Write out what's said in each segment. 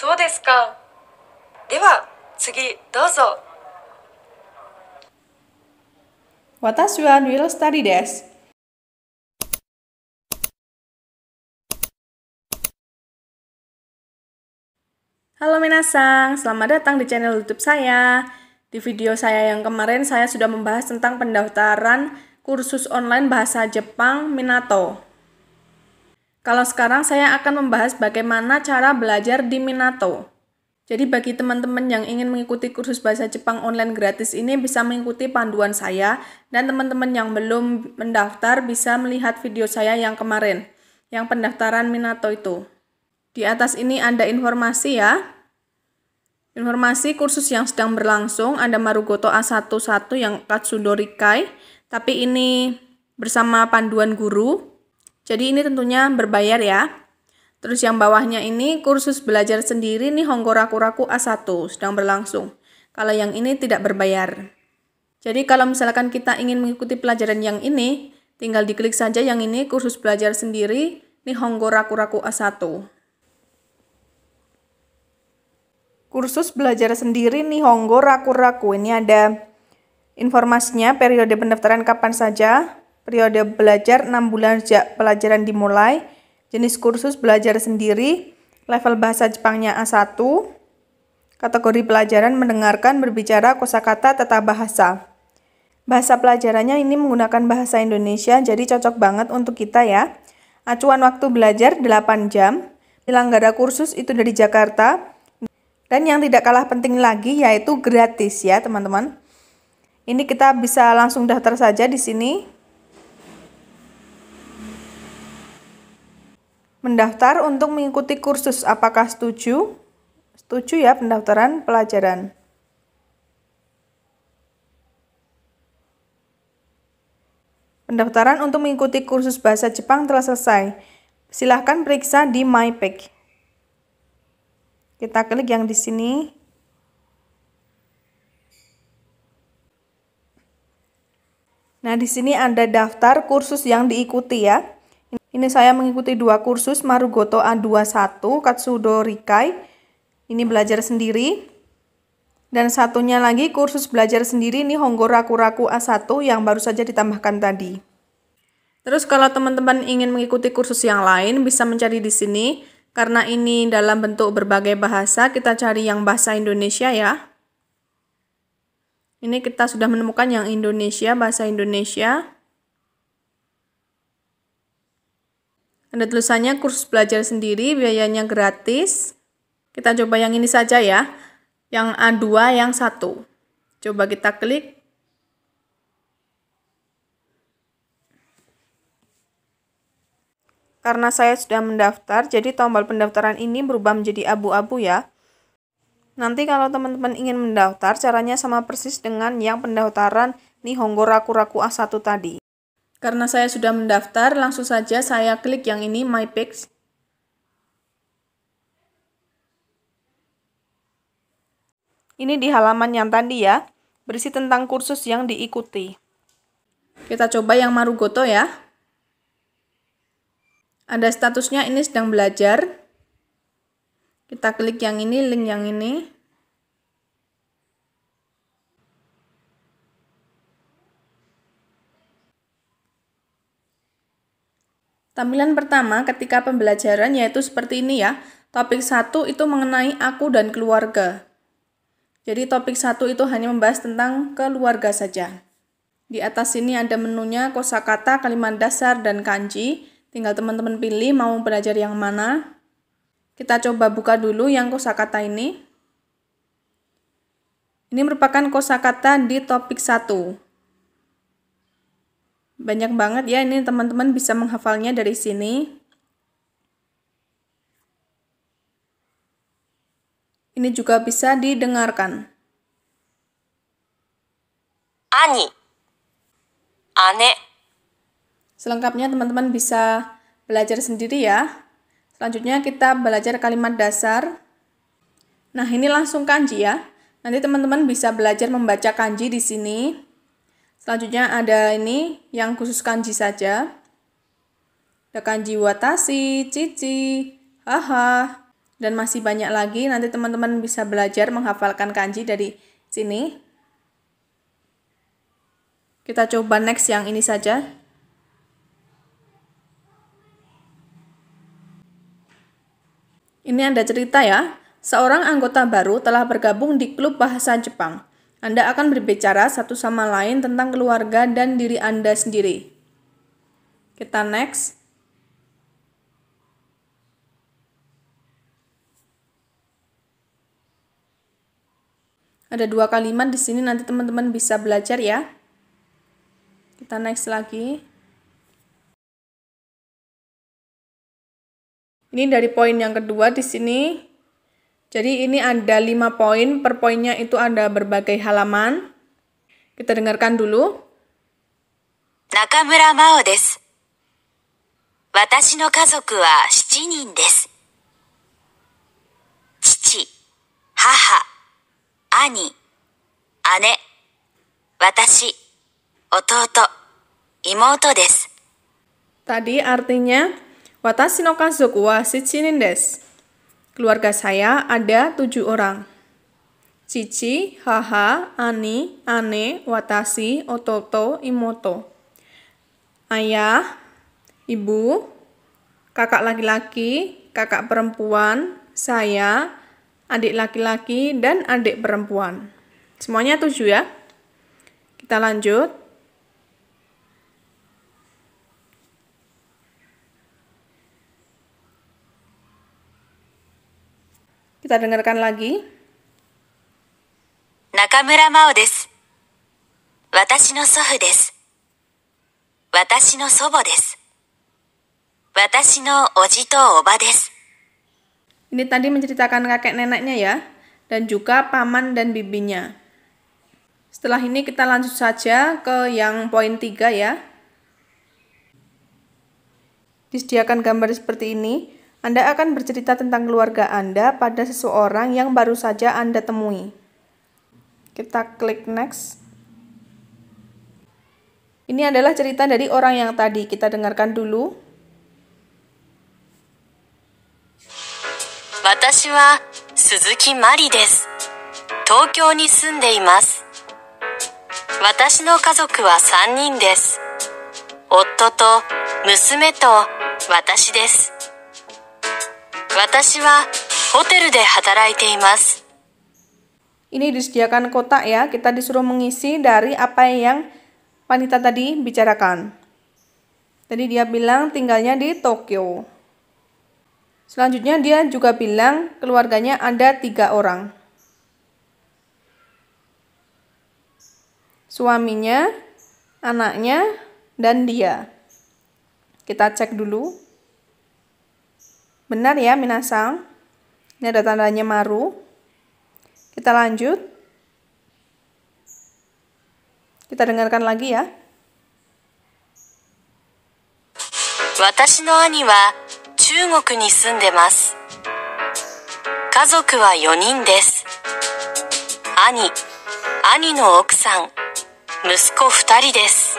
そうですかでは次どうぞ Halo minasang, selamat datang di channel YouTube saya. Di video saya yang kemarin saya sudah membahas tentang pendaftaran kursus online bahasa Jepang Minato. Kalau sekarang saya akan membahas bagaimana cara belajar di Minato. Jadi bagi teman-teman yang ingin mengikuti kursus bahasa Jepang online gratis ini bisa mengikuti panduan saya dan teman-teman yang belum mendaftar bisa melihat video saya yang kemarin, yang pendaftaran Minato itu. Di atas ini ada informasi ya. Informasi kursus yang sedang berlangsung ada Marugoto A11 yang Katsudorikai, tapi ini bersama panduan guru. Jadi ini tentunya berbayar ya. Terus yang bawahnya ini kursus belajar sendiri nih Raku A1 sedang berlangsung. Kalau yang ini tidak berbayar. Jadi kalau misalkan kita ingin mengikuti pelajaran yang ini, tinggal diklik saja yang ini kursus belajar sendiri nih Raku A1. Kursus belajar sendiri nih Honggo Raku Raku ini ada informasinya periode pendaftaran kapan saja, periode belajar 6 bulan sejak pelajaran dimulai, jenis kursus belajar sendiri, level bahasa Jepangnya A1, kategori pelajaran mendengarkan berbicara kosakata tata bahasa. Bahasa pelajarannya ini menggunakan bahasa Indonesia, jadi cocok banget untuk kita ya. Acuan waktu belajar 8 jam, penyelenggara kursus itu dari Jakarta, dan yang tidak kalah penting lagi yaitu gratis ya teman-teman. Ini kita bisa langsung daftar saja di sini. Mendaftar untuk mengikuti kursus, apakah setuju? Setuju ya pendaftaran pelajaran. Pendaftaran untuk mengikuti kursus bahasa Jepang telah selesai. Silahkan periksa di MyPage Kita klik yang di sini. Nah, di sini ada daftar kursus yang diikuti ya. Ini saya mengikuti dua kursus Marugoto A21 Katsudo Rikai. Ini belajar sendiri. Dan satunya lagi kursus belajar sendiri ini Honggo Raku-Raku A1 yang baru saja ditambahkan tadi. Terus kalau teman-teman ingin mengikuti kursus yang lain bisa mencari di sini karena ini dalam bentuk berbagai bahasa kita cari yang bahasa Indonesia ya. Ini kita sudah menemukan yang Indonesia, bahasa Indonesia. Ada tulisannya kursus belajar sendiri, biayanya gratis. Kita coba yang ini saja ya, yang A2, yang satu. Coba kita klik. Karena saya sudah mendaftar, jadi tombol pendaftaran ini berubah menjadi abu-abu ya. Nanti kalau teman-teman ingin mendaftar, caranya sama persis dengan yang pendaftaran Nihongo Raku Raku A1 tadi. Karena saya sudah mendaftar, langsung saja saya klik yang ini My Page. Ini di halaman yang tadi ya, berisi tentang kursus yang diikuti. Kita coba yang Marugoto ya. Ada statusnya ini sedang belajar. Kita klik yang ini, link yang ini. Tampilan pertama ketika pembelajaran yaitu seperti ini ya. Topik satu itu mengenai aku dan keluarga. Jadi topik satu itu hanya membahas tentang keluarga saja. Di atas sini ada menunya kosakata, kalimat dasar, dan kanji. Tinggal teman-teman pilih mau belajar yang mana. Kita coba buka dulu yang kosakata ini. Ini merupakan kosakata di topik satu. Banyak banget ya ini teman-teman bisa menghafalnya dari sini. Ini juga bisa didengarkan. Ani. Ane. Selengkapnya teman-teman bisa belajar sendiri ya. Selanjutnya kita belajar kalimat dasar. Nah, ini langsung kanji ya. Nanti teman-teman bisa belajar membaca kanji di sini. Selanjutnya ada ini yang khusus kanji saja. Ada kanji watashi, cici, haha, dan masih banyak lagi. Nanti teman-teman bisa belajar menghafalkan kanji dari sini. Kita coba next yang ini saja. Ini ada cerita ya. Seorang anggota baru telah bergabung di klub bahasa Jepang. Anda akan berbicara satu sama lain tentang keluarga dan diri Anda sendiri. Kita next. Ada dua kalimat di sini nanti teman-teman bisa belajar ya. Kita next lagi. Ini dari poin yang kedua di sini jadi ini ada 5 poin, per poinnya itu ada berbagai halaman. Kita dengarkan dulu. Nakamura Mao desu. Watashi no kazoku wa 7 nin desu. Chichi, haha, ani, ane, watashi, ototo, imoto desu. Tadi artinya, Watashi no kazoku wa 7 nin desu. Keluarga saya ada tujuh orang. Cici, Haha, Ani, Ane, Watashi, Ototo, Imoto. Ayah, ibu, kakak laki-laki, kakak perempuan, saya, adik laki-laki, dan adik perempuan. Semuanya tujuh ya. Kita lanjut. Kita dengarkan lagi. Nakamura Mao desu. Watashi no sofu desu. Watashi no sobo desu. Watashi no oji to oba desu. Ini tadi menceritakan kakek neneknya ya, dan juga paman dan bibinya. Setelah ini kita lanjut saja ke yang poin tiga ya. Disediakan gambar seperti ini. Anda akan bercerita tentang keluarga Anda pada seseorang yang baru saja Anda temui. Kita klik next. Ini adalah cerita dari orang yang tadi kita dengarkan dulu. Saya Saya Suzuki Mari. di 私は鈴木まりです。東京に住んでいます。私の家族は3人です。夫と娘と私です。ini disediakan kotak ya, kita disuruh mengisi dari apa yang wanita tadi bicarakan. Tadi dia bilang tinggalnya di Tokyo. Selanjutnya dia juga bilang keluarganya ada tiga orang. Suaminya, anaknya, dan dia. Kita cek dulu. Benar ya, Minasang? Ini ada tandanya maru. Kita lanjut. Kita dengarkan lagi ya. 私の兄は中国に住んでます。家族は4人です。兄、兄の奥さん、息子2人です。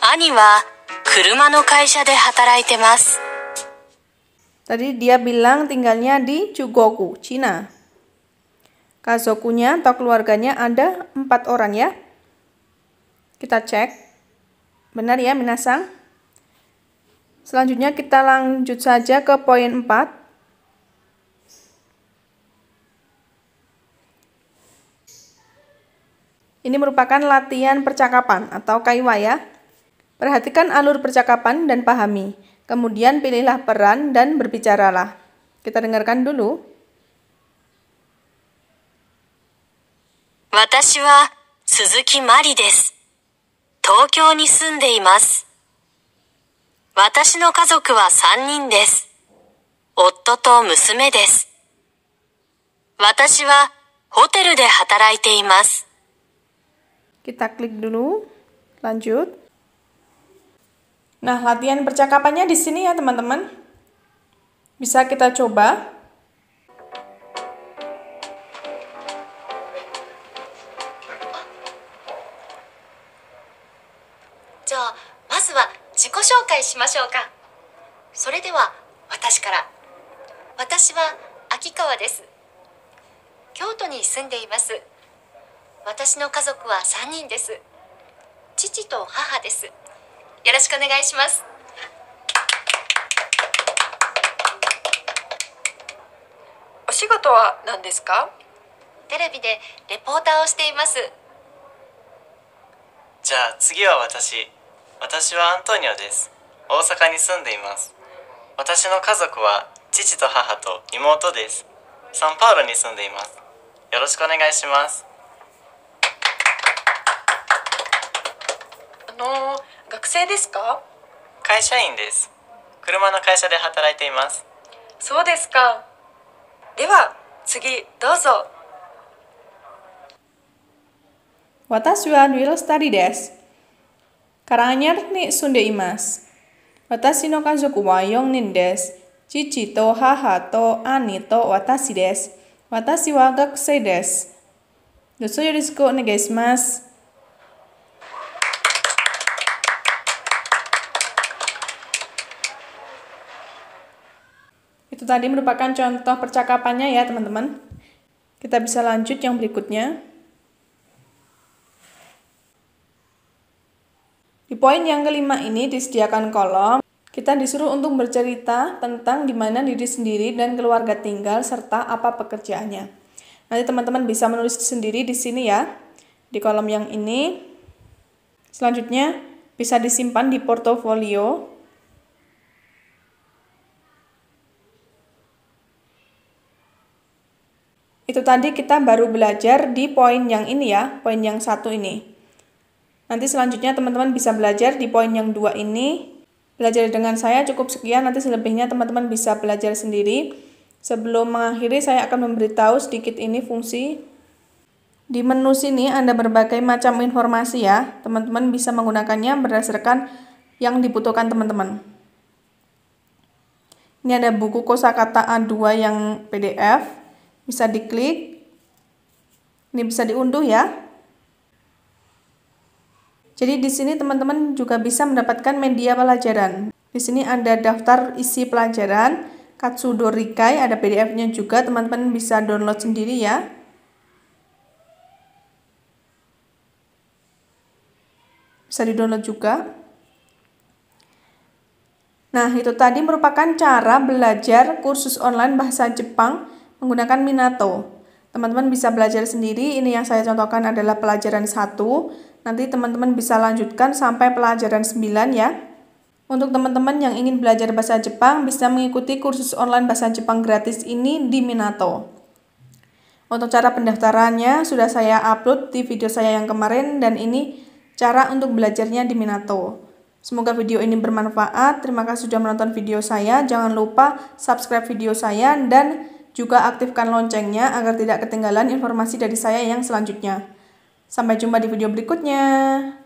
兄は車の会社で働いてます。Tadi dia bilang tinggalnya di Chugoku, Cina. Kazokunya atau keluarganya ada empat orang ya. Kita cek. Benar ya Minasang? Selanjutnya kita lanjut saja ke poin empat. Ini merupakan latihan percakapan atau kaiwa ya. Perhatikan alur percakapan dan pahami. Kemudian pilihlah peran dan berbicaralah. Kita dengarkan dulu. Saya Saya Suzuki Mari. di 私は鈴木まりです。東京に住んでいます。私の家族は3人です。夫と娘です。私はホテルで働いています。Kita klik dulu. Lanjut. Nah, latihan percakapannya di sini ya, teman-teman. Bisa kita coba. それでは私から私は秋川です京都に住んでいます私の家族は3人です父と母ですよろしくお願いしますお仕事は何ですかテレビでレポーターをしていますじゃあ次は私私はアントニオです大阪に住んでいます私の家族は父と母と妹ですサンパウロに住んでいますよろしくお願いしますあのー学生ですか会社員です車の会社で働いていますそうですかでは次どうぞ私は real study ですカに住んでいます私の家族は4人です父と母と兄と私です私は学生ですどうぞよろしくお願いします Itu tadi merupakan contoh percakapannya ya teman-teman. Kita bisa lanjut yang berikutnya. Di poin yang kelima ini disediakan kolom. Kita disuruh untuk bercerita tentang di mana diri sendiri dan keluarga tinggal serta apa pekerjaannya. Nanti teman-teman bisa menulis sendiri di sini ya. Di kolom yang ini. Selanjutnya bisa disimpan di portofolio Itu tadi kita baru belajar di poin yang ini ya, poin yang satu ini. Nanti selanjutnya teman-teman bisa belajar di poin yang dua ini. Belajar dengan saya cukup sekian, nanti selebihnya teman-teman bisa belajar sendiri. Sebelum mengakhiri, saya akan memberitahu sedikit ini fungsi. Di menu sini ada berbagai macam informasi ya. Teman-teman bisa menggunakannya berdasarkan yang dibutuhkan teman-teman. Ini ada buku kosakata A2 yang PDF bisa diklik ini bisa diunduh ya jadi di sini teman-teman juga bisa mendapatkan media pelajaran di sini ada daftar isi pelajaran Katsudo Rikai ada PDF-nya juga teman-teman bisa download sendiri ya bisa di-download juga. Nah, itu tadi merupakan cara belajar kursus online bahasa Jepang menggunakan Minato. Teman-teman bisa belajar sendiri, ini yang saya contohkan adalah pelajaran 1. Nanti teman-teman bisa lanjutkan sampai pelajaran 9 ya. Untuk teman-teman yang ingin belajar bahasa Jepang, bisa mengikuti kursus online bahasa Jepang gratis ini di Minato. Untuk cara pendaftarannya sudah saya upload di video saya yang kemarin dan ini cara untuk belajarnya di Minato. Semoga video ini bermanfaat. Terima kasih sudah menonton video saya. Jangan lupa subscribe video saya dan juga aktifkan loncengnya agar tidak ketinggalan informasi dari saya yang selanjutnya. Sampai jumpa di video berikutnya.